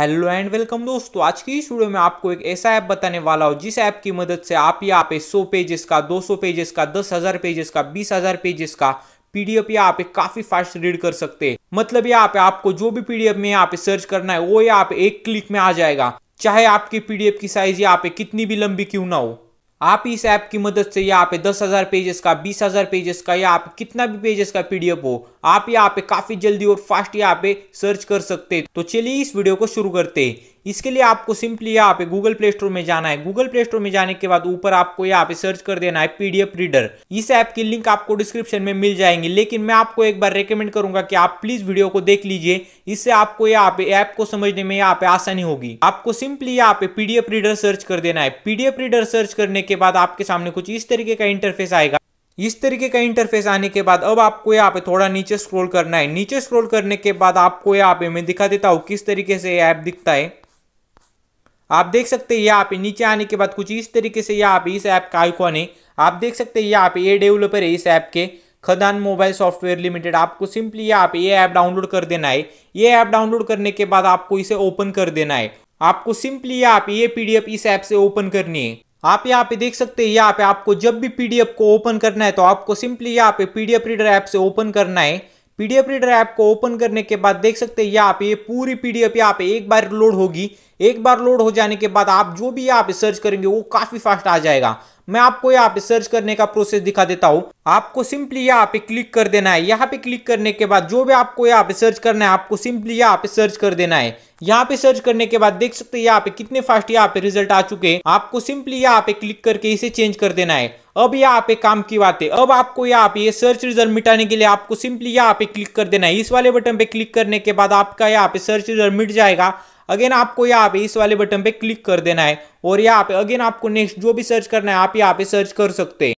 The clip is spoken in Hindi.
हेलो एंड वेलकम दोस्तों आज की इस वीडियो में आपको एक ऐसा ऐप बताने वाला हूँ जिस ऐप की मदद से आप यहाँ पे 100 पेजेस का 200 पेजेस का 10,000 पेजेस का 20,000 पेजेस का पीडीएफ यहाँ पे काफी फास्ट रीड कर सकते हैं मतलब यहाँ पे आपको जो भी पीडीएफ में यहाँ पे सर्च करना है वो यहाँ पे एक क्लिक में आ जाएगा चाहे आपकी पीडीएफ की साइज यहाँ पे कितनी भी लंबी क्यों ना हो आप इस ऐप की मदद से यहाँ पे दस हज़ार पेजेस का बीस हज़ार पेजेस का या आप कितना भी पेजेस का पीडीएफ हो आप यहाँ पे काफ़ी जल्दी और फास्ट यहाँ पे सर्च कर सकते तो चलिए इस वीडियो को शुरू करते इसके लिए आपको सिंपली यहाँ पे गूगल प्ले स्टोर में जाना है गूगल प्ले स्टोर में जाने के बाद ऊपर आपको यहाँ पे सर्च कर देना है पीडीएफ रीडर इस ऐप की लिंक आपको डिस्क्रिप्शन में मिल जाएंगी लेकिन मैं आपको एक बार रिकमेंड करूंगा कि आप प्लीज वीडियो को देख लीजिए इससे आपको यहाँ पे ऐप को समझने में यहाँ पे आसानी होगी आपको सिंपली यहाँ पे पीडीएफ रीडर सर्च कर देना है पीडीएफ रीडर सर्च करने के बाद आपके सामने कुछ इस तरीके का इंटरफेस आएगा इस तरीके का इंटरफेस आने के बाद अब आपको यहाँ पे थोड़ा नीचे स्क्रॉल करना है नीचे स्क्रॉल करने के बाद आपको यहाँ पे मैं दिखा देता हूँ किस तरीके से ऐप दिखता है आप देख सकते हैं यहाँ पे नीचे आने के बाद कुछ इस तरीके से यहाँ पे इस ऐप का आइकॉन है आप देख सकते हैं यहाँ पे ये डेवलपर है इस ऐप के खदान मोबाइल सॉफ्टवेयर लिमिटेड आपको सिंपली यहाँ पे ये ऐप डाउनलोड कर देना है ये ऐप डाउनलोड करने के बाद आपको इसे ओपन कर देना है आपको सिंपली यहाँ पे ये पीडीएफ इस ऐप से ओपन करनी है आप यहाँ पे देख सकते हैं यहाँ पे आपको जब भी पीडीएफ को ओपन करना है तो आपको सिंपली यहाँ पे पीडीएफ रीडर ऐप से ओपन करना है पीडीएफ रीडर ऐप को ओपन करने के बाद देख सकते हैं यहाँ पे पूरी पीडीएफ यहाँ पे एक बार लोड होगी एक बार लोड हो जाने के बाद आप जो भी यहाँ पे सर्च करेंगे वो काफी फास्ट आ जाएगा मैं आपको यहाँ पे सर्च करने का प्रोसेस दिखा देता हूँ आपको सिंपली यहाँ पे क्लिक कर देना है यहाँ पे क्लिक करने के बाद जो भी आपको यहाँ पे सर्च करना है आपको सिंपली यहाँ पे सर्च कर देना है यहाँ पे सर्च करने के बाद देख सकते हैं यहाँ पे कितने फास्ट यहाँ पे रिजल्ट आ चुके हैं आपको सिंपली यहाँ पे क्लिक करके इसे चेंज कर देना है अब यहाँ पे काम की बात है अब आपको यहाँ पे सर्च रिजल्ट मिटाने के लिए आपको सिंपली यहाँ पे क्लिक कर देना है इस वाले बटन पे क्लिक करने के बाद आपका यहाँ पे सर्च रिजल्ट मिट जाएगा अगेन आपको यहाँ पे इस वाले बटन पे क्लिक कर देना है और यहाँ पे अगेन आपको नेक्स्ट जो भी सर्च करना है आप यहाँ पे सर्च कर सकते हैं